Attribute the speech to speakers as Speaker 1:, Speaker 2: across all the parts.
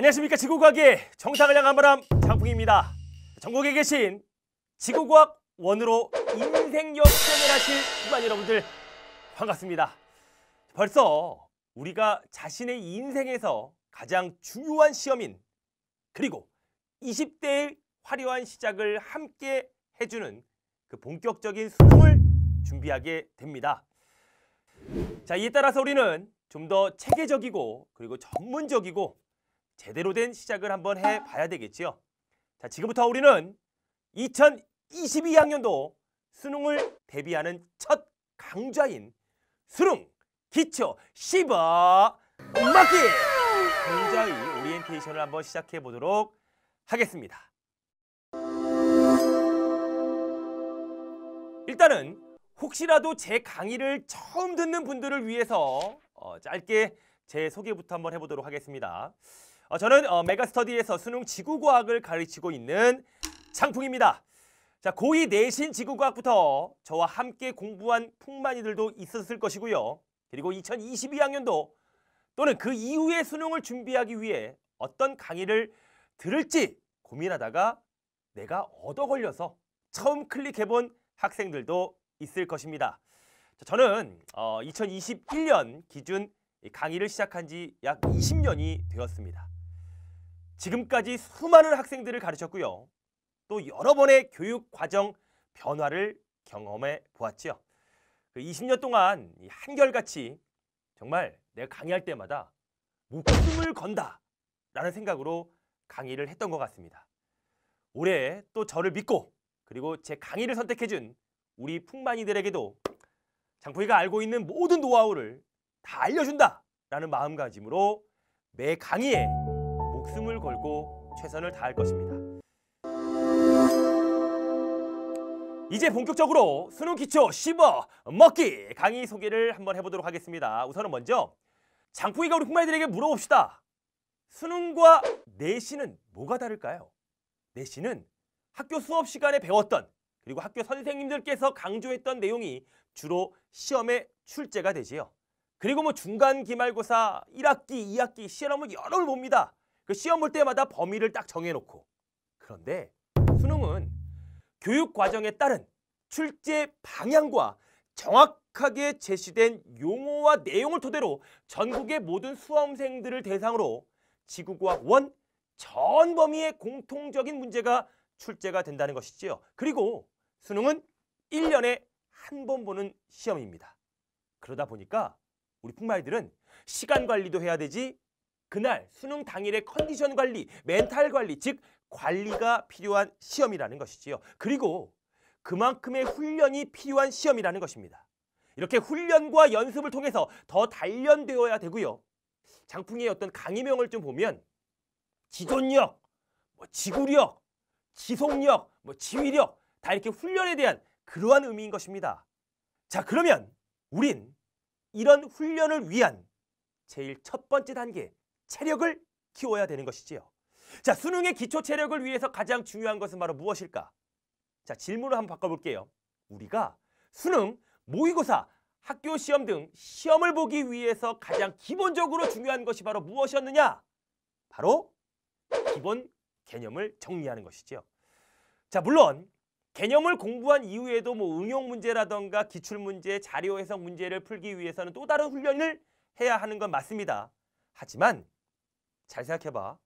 Speaker 1: 안녕하십니까 지구과학의 정상을 향한 바람 장풍입니다 전국에 계신 지구과학 원으로 인생 역전을 하실 기관 여러분들 반갑습니다 벌써 우리가 자신의 인생에서 가장 중요한 시험인 그리고 20대의 화려한 시작을 함께 해주는 그 본격적인 수능을 준비하게 됩니다 자 이에 따라서 우리는 좀 더 체계적이고 그리고 전문적이고 제대로 된 시작을 한번 해봐야 아. 되겠지요. 자, 지금부터 우리는 2022학년도 수능을 대비하는 첫 강좌인 수능 기초 시바 음악기 강좌의 오리엔테이션을 한번 시작해 보도록 하겠습니다. 일단은 혹시라도 제 강의를 처음 듣는 분들을 위해서 어, 짧게 제 소개부터 한번 해보도록 하겠습니다. 어, 저는 어, 메가스터디에서 수능 지구과학을 가르치고 있는 장풍입니다. 자, 고2 내신 지구과학부터 저와 함께 공부한 풍만이들도 있었을 것이고요. 그리고 2022학년도 또는 그 이후의 수능을 준비하기 위해 어떤 강의를 들을지 고민하다가 내가 얻어 걸려서 처음 클릭해본 학생들도 있을 것입니다. 저는 2021년 어, 기준 강의를 시작한 지 약 20년이 되었습니다. 지금까지 수많은 학생들을 가르쳤고요. 또 여러 번의 교육 과정 변화를 경험해 보았지요. 그 20년 동안 한결같이 정말 내가 강의할 때마다 목숨을 건다라는 생각으로 강의를 했던 것 같습니다. 올해 또 저를 믿고 그리고 제 강의를 선택해준 우리 풍만이들에게도 장포이가 알고 있는 모든 노하우를 다 알려준다라는 마음가짐으로 매 강의에 목숨을 걸고 최선을 다할 것입니다. 이제 본격적으로 수능 기초 씹어 먹기 강의 소개를 한번 해보도록 하겠습니다. 우선은 먼저 장풍이가 우리 풍마이들에게 물어봅시다. 수능과 내신은 뭐가 다를까요? 내신은 학교 수업 시간에 배웠던 그리고 학교 선생님들께서 강조했던 내용이 주로 시험에 출제가 되지요. 그리고 뭐 중간 기말고사, 1학기, 2학기 시험을 여러 번 봅니다. 그 시험 볼 때마다 범위를 딱 정해놓고 그런데 수능은 교육 과정에 따른 출제 방향과 정확하게 제시된 용어와 내용을 토대로 전국의 모든 수험생들을 대상으로 지구과학 1 전 범위의 공통적인 문제가 출제가 된다는 것이지요. 그리고 수능은 1년에 한 번 보는 시험입니다. 그러다 보니까 우리 풍마이들은 시간 관리도 해야 되지 그날 수능 당일의 컨디션 관리, 멘탈 관리, 즉 관리가 필요한 시험이라는 것이지요. 그리고 그만큼의 훈련이 필요한 시험이라는 것입니다. 이렇게 훈련과 연습을 통해서 더 단련되어야 되고요. 장풍의 어떤 강의명을 좀 보면 지존력, 뭐 지구력, 지속력, 뭐 지휘력 다 이렇게 훈련에 대한 그러한 의미인 것입니다. 자 그러면 우린 이런 훈련을 위한 제일 첫 번째 단계 체력을 키워야 되는 것이지요. 자, 수능의 기초 체력을 위해서 가장 중요한 것은 바로 무엇일까? 자, 질문을 한번 바꿔볼게요. 우리가 수능, 모의고사, 학교 시험 등 시험을 보기 위해서 가장 기본적으로 중요한 것이 바로 무엇이었느냐? 바로 기본 개념을 정리하는 것이지요. 자, 물론 개념을 공부한 이후에도 뭐 응용 문제라던가 기출 문제, 자료 해석 문제를 풀기 위해서는 또 다른 훈련을 해야 하는 건 맞습니다. 하지만 잘 생각해봐.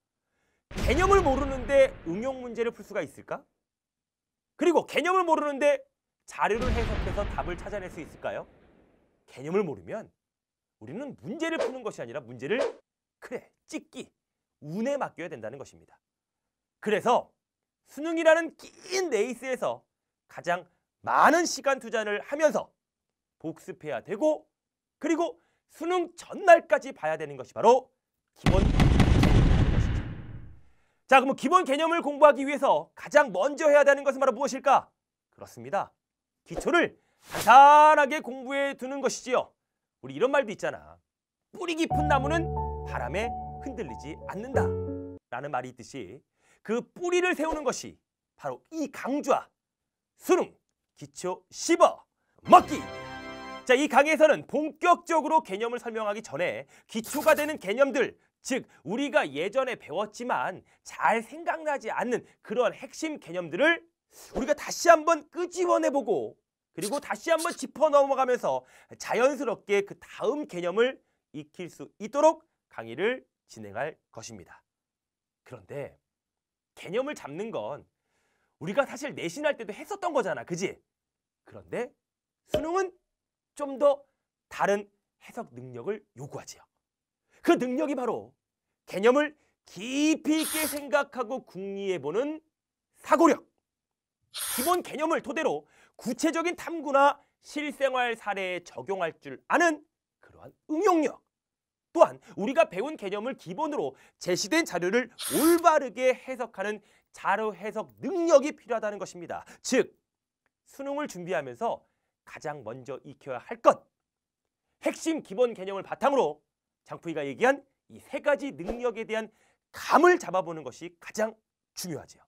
Speaker 1: 개념을 모르는데 응용 문제를 풀 수가 있을까? 그리고 개념을 모르는데 자료를 해석해서 답을 찾아낼 수 있을까요? 개념을 모르면 우리는 문제를 푸는 것이 아니라 문제를 그래, 찍기, 운에 맡겨야 된다는 것입니다. 그래서 수능이라는 긴 레이스에서 가장 많은 시간 투자를 하면서 복습해야 되고 그리고 수능 전날까지 봐야 되는 것이 바로 기본 자, 그럼 기본 개념을 공부하기 위해서 가장 먼저 해야 되는 것은 바로 무엇일까? 그렇습니다. 기초를 단단하게 공부해 두는 것이지요. 우리 이런 말도 있잖아. 뿌리 깊은 나무는 바람에 흔들리지 않는다. 라는 말이 있듯이 그 뿌리를 세우는 것이 바로 이 강좌 수능 기초 씹어 먹기 자, 이 강의에서는 본격적으로 개념을 설명하기 전에 기초가 되는 개념들 즉 우리가 예전에 배웠지만 잘 생각나지 않는 그런 핵심 개념들을 우리가 다시 한번 끄집어내보고 그리고 다시 한번 짚어 넘어가면서 자연스럽게 그 다음 개념을 익힐 수 있도록 강의를 진행할 것입니다. 그런데 개념을 잡는 건 우리가 사실 내신할 때도 했었던 거잖아. 그지? 그런데 수능은 좀 더 다른 해석 능력을 요구하지요. 그 능력이 바로 개념을 깊이 있게 생각하고 궁리해보는 사고력. 기본 개념을 토대로 구체적인 탐구나 실생활 사례에 적용할 줄 아는 그러한 응용력. 또한 우리가 배운 개념을 기본으로 제시된 자료를 올바르게 해석하는 자료 해석 능력이 필요하다는 것입니다. 즉, 수능을 준비하면서 가장 먼저 익혀야 할 것. 핵심 기본 개념을 바탕으로 장프이가 얘기한 이 세 가지 능력에 대한 감을 잡아보는 것이 가장 중요하지요.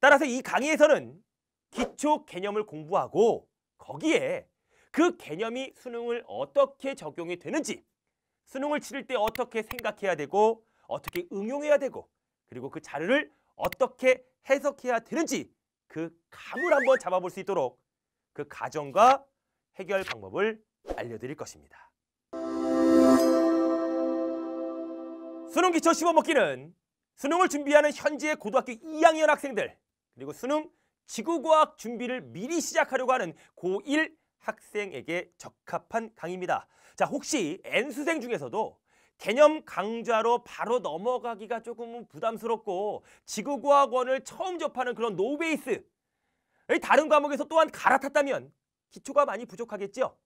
Speaker 1: 따라서 이 강의에서는 기초 개념을 공부하고 거기에 그 개념이 수능을 어떻게 적용이 되는지 수능을 치를 때 어떻게 생각해야 되고 어떻게 응용해야 되고 그리고 그 자료를 어떻게 해석해야 되는지 그 감을 한번 잡아볼 수 있도록 그 가정과 해결 방법을 알려드릴 것입니다. 수능 기초 시험 먹기는 수능을 준비하는 현재의 고등학교 2학년 학생들 그리고 수능 지구과학 준비를 미리 시작하려고 하는 고1 학생에게 적합한 강의입니다. 자, 혹시 N수생 중에서도 개념 강좌로 바로 넘어가기가 조금 부담스럽고 지구과학원을 처음 접하는 그런 노베이스 다른 과목에서 또한 갈아탔다면 기초가 많이 부족하겠죠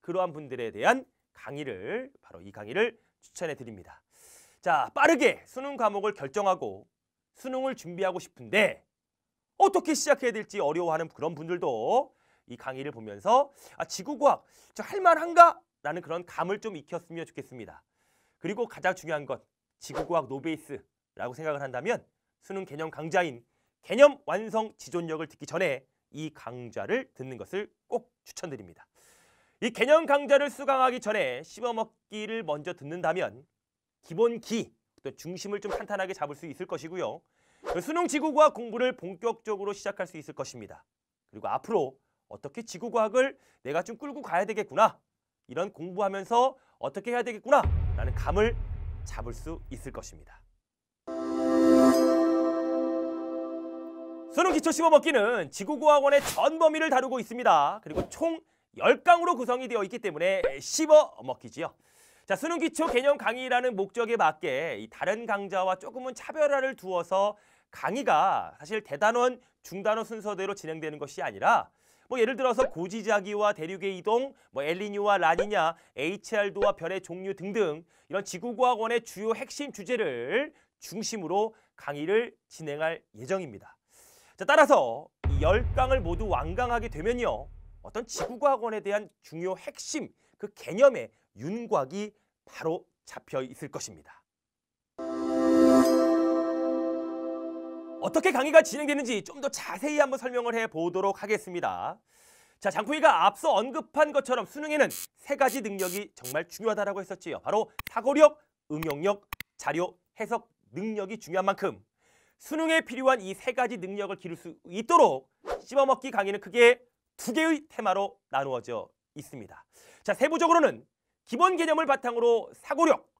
Speaker 1: 그러한 분들에 대한 강의를 바로 이 강의를 추천해 드립니다. 자, 빠르게 수능 과목을 결정하고 수능을 준비하고 싶은데 어떻게 시작해야 될지 어려워하는 그런 분들도 이 강의를 보면서 아, 지구과학 저 할만한가? 라는 그런 감을 좀 익혔으면 좋겠습니다. 그리고 가장 중요한 것 지구과학 노베이스라고 생각을 한다면 수능 개념 강좌인 개념 완성 지존력을 듣기 전에 이 강좌를 듣는 것을 꼭 추천드립니다. 이 개념 강좌를 수강하기 전에 씹어먹기를 먼저 듣는다면 기본 기, 또 중심을 좀 탄탄하게 잡을 수 있을 것이고요. 그 수능 지구과학 공부를 본격적으로 시작할 수 있을 것입니다. 그리고 앞으로 어떻게 지구과학을 내가 좀 끌고 가야 되겠구나. 이런 공부하면서 어떻게 해야 되겠구나. 라는 감을 잡을 수 있을 것입니다. 수능 기초 시험 얻기는 지구과학원의 전 범위를 다루고 있습니다. 그리고 총 열강으로 구성이 되어 있기 때문에 씹어 먹기지요. 자, 수능 기초 개념 강의라는 목적에 맞게 이 다른 강좌와 조금은 차별화를 두어서 강의가 사실 대단원, 중단원 순서대로 진행되는 것이 아니라 뭐 예를 들어서 고지자기와 대륙의 이동, 뭐 엘리뉴와 라니냐, HR도와 별의 종류 등등 이런 지구과학원의 주요 핵심 주제를 중심으로 강의를 진행할 예정입니다. 자, 따라서 이열강을 모두 완강하게 되면요. 어떤 지구과학원에 대한 중요 핵심, 그 개념의 윤곽이 바로 잡혀 있을 것입니다. 어떻게 강의가 진행되는지 좀 더 자세히 한번 설명을 해 보도록 하겠습니다. 자, 장풍이가 앞서 언급한 것처럼 수능에는 세 가지 능력이 정말 중요하다라 했었지요. 바로 사고력, 응용력, 자료 해석 능력이 중요한 만큼 수능에 필요한 이 세 가지 능력을 기를 수 있도록 씹어먹기 강의는 크게 두 개의 테마로 나누어져 있습니다. 자, 세부적으로는 기본 개념을 바탕으로 사고력,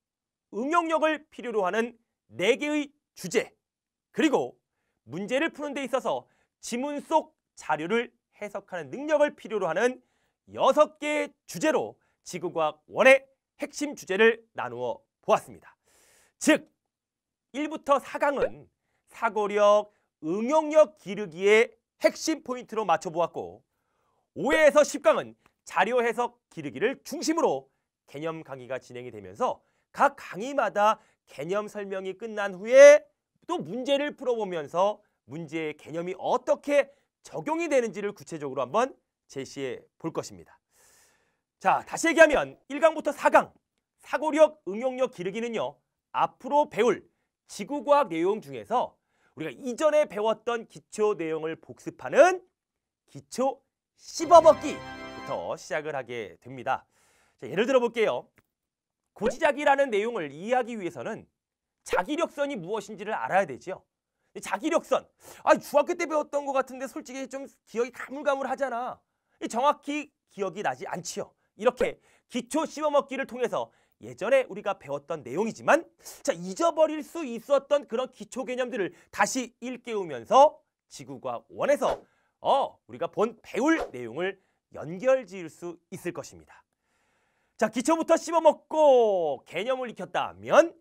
Speaker 1: 응용력을 필요로 하는 4개의 주제, 그리고 문제를 푸는 데 있어서 지문 속 자료를 해석하는 능력을 필요로 하는 6개의 주제로 지구과학 원의 핵심 주제를 나누어 보았습니다. 즉, 1부터 4강은 사고력, 응용력 기르기의 핵심 포인트로 맞춰보았고 5회에서 10강은 자료 해석 기르기를 중심으로 개념 강의가 진행이 되면서 각 강의마다 개념 설명이 끝난 후에 또 문제를 풀어보면서 문제의 개념이 어떻게 적용이 되는지를 구체적으로 한번 제시해 볼 것입니다. 자, 다시 얘기하면 1강부터 4강 사고력, 응용력 기르기는요. 앞으로 배울 지구과학 내용 중에서 우리가 이전에 배웠던 기초 내용을 복습하는 기초 씹어먹기부터 시작을 하게 됩니다. 자, 예를 들어 볼게요. 고지작이라는 내용을 이해하기 위해서는 자기력선이 무엇인지를 알아야 되지요. 자기력선. 아, 중학교 때 배웠던 것 같은데 솔직히 좀 기억이 가물가물하잖아. 정확히 기억이 나지 않지요. 이렇게 기초 씹어먹기를 통해서 예전에 우리가 배웠던 내용이지만 자 잊어버릴 수 있었던 그런 기초 개념들을 다시 일깨우면서 지구과 원에서 어 우리가 본 배울 내용을 연결 지을 수 있을 것입니다. 자, 기초부터 씹어먹고 개념을 익혔다면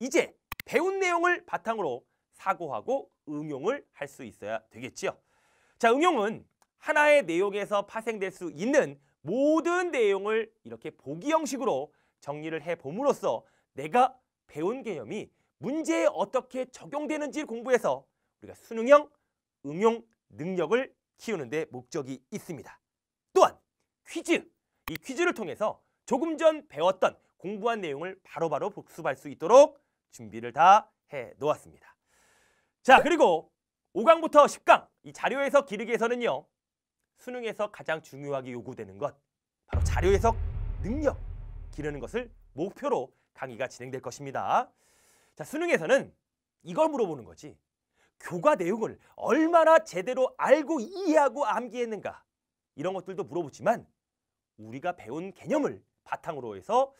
Speaker 1: 이제 배운 내용을 바탕으로 사고하고 응용을 할 수 있어야 되겠지요. 자, 응용은 하나의 내용에서 파생될 수 있는 모든 내용을 이렇게 보기 형식으로 정리를 해봄으로써 내가 배운 개념이 문제에 어떻게 적용되는지 공부해서 우리가 수능형 응용 능력을 키우는 데 목적이 있습니다. 또한 퀴즈, 이 퀴즈를 통해서 조금 전 배웠던 공부한 내용을 바로바로 바로 복습할 수 있도록 준비를 다 해 놓았습니다. 자 네. 그리고 5강부터 10강 이 자료 에서 기르기 에서는요 수능에서 가장 중요하게 요구되는 것 바로 자료 에서 능력 기르는 것을 목표로 강의가 진행될 것입니다. 자 수능에서는 이걸 물어보는 거지 교과 내용을 얼마나 제대로 알고 이해하고 암기했는가 이런 것들도 물어보지만 우리가 배운 개념을 바탕으로 해서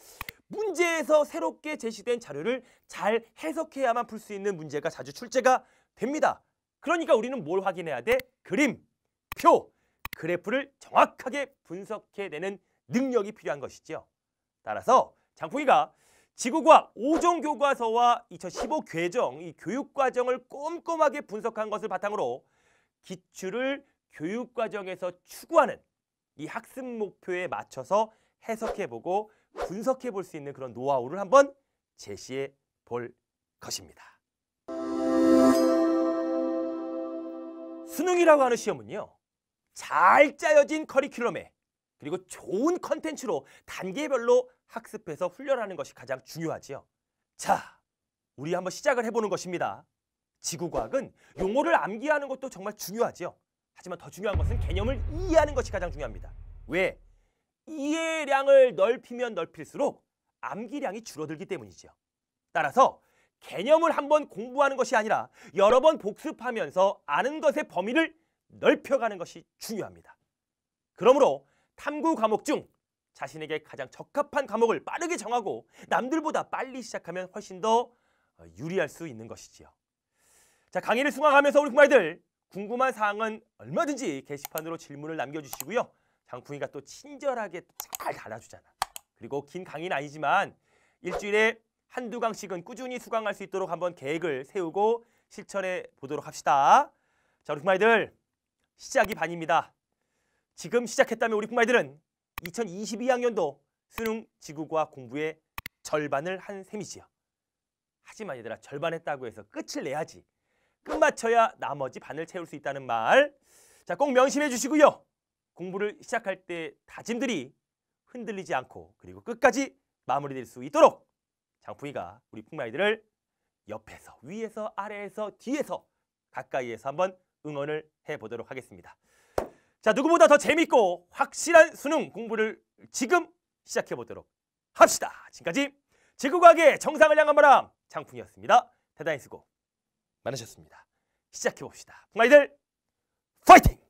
Speaker 1: 문제에서 새롭게 제시된 자료를 잘 해석해야만 풀 수 있는 문제가 자주 출제가 됩니다. 그러니까 우리는 뭘 확인해야 돼? 그림, 표, 그래프를 정확하게 분석해내는 능력이 필요한 것이죠 따라서 장풍이가 지구과학 5종 교과서와 2015 개정 이 교육과정을 꼼꼼하게 분석한 것을 바탕으로 기출을 교육과정에서 추구하는 이 학습 목표에 맞춰서 해석해보고 분석해볼 수 있는 그런 노하우를 한번 제시해 볼 것입니다. 수능이라고 하는 시험은요. 잘 짜여진 커리큘럼에 그리고 좋은 컨텐츠로 단계별로 학습해서 훈련하는 것이 가장 중요하지요. 자, 우리 한번 시작을 해보는 것입니다. 지구과학은 용어를 암기하는 것도 정말 중요하지요. 하지만 더 중요한 것은 개념을 이해하는 것이 가장 중요합니다. 왜? 이해량을 넓히면 넓힐수록 암기량이 줄어들기 때문이죠. 따라서 개념을 한번 공부하는 것이 아니라 여러 번 복습하면서 아는 것의 범위를 넓혀가는 것이 중요합니다. 그러므로 탐구 과목 중 자신에게 가장 적합한 과목을 빠르게 정하고 남들보다 빨리 시작하면 훨씬 더 어, 유리할 수 있는 것이지요. 자 강의를 수강하면서 우리 부모님들 궁금한 사항은 얼마든지 게시판으로 질문을 남겨주시고요. 장풍이가 또 친절하게 잘 달아주잖아. 그리고 긴 강의는 아니지만 일주일에 한두 강씩은 꾸준히 수강할 수 있도록 한번 계획을 세우고 실천해 보도록 합시다. 자, 우리 풍마이들 시작이 반입니다. 지금 시작했다면 우리 풍아이들은 2022학년도 수능 지구과 공부의 절반을 한 셈이지요. 하지만 얘들아 절반 했다고 해서 끝을 내야지. 끝마쳐야 나머지 반을 채울 수 있다는 말. 자, 꼭 명심해 주시고요. 공부를 시작할 때 다짐들이 흔들리지 않고 그리고 끝까지 마무리될 수 있도록 장풍이가 우리 풍마이들을 옆에서 위에서 아래에서 뒤에서 가까이에서 한번 응원을 해보도록 하겠습니다. 자 누구보다 더 재밌고 확실한 수능 공부를 지금 시작해보도록 합시다. 지금까지 지구과학의 정상을 향한 바람 장풍이었습니다. 대단히 수고 많으셨습니다. 시작해봅시다. 풍마이들 파이팅!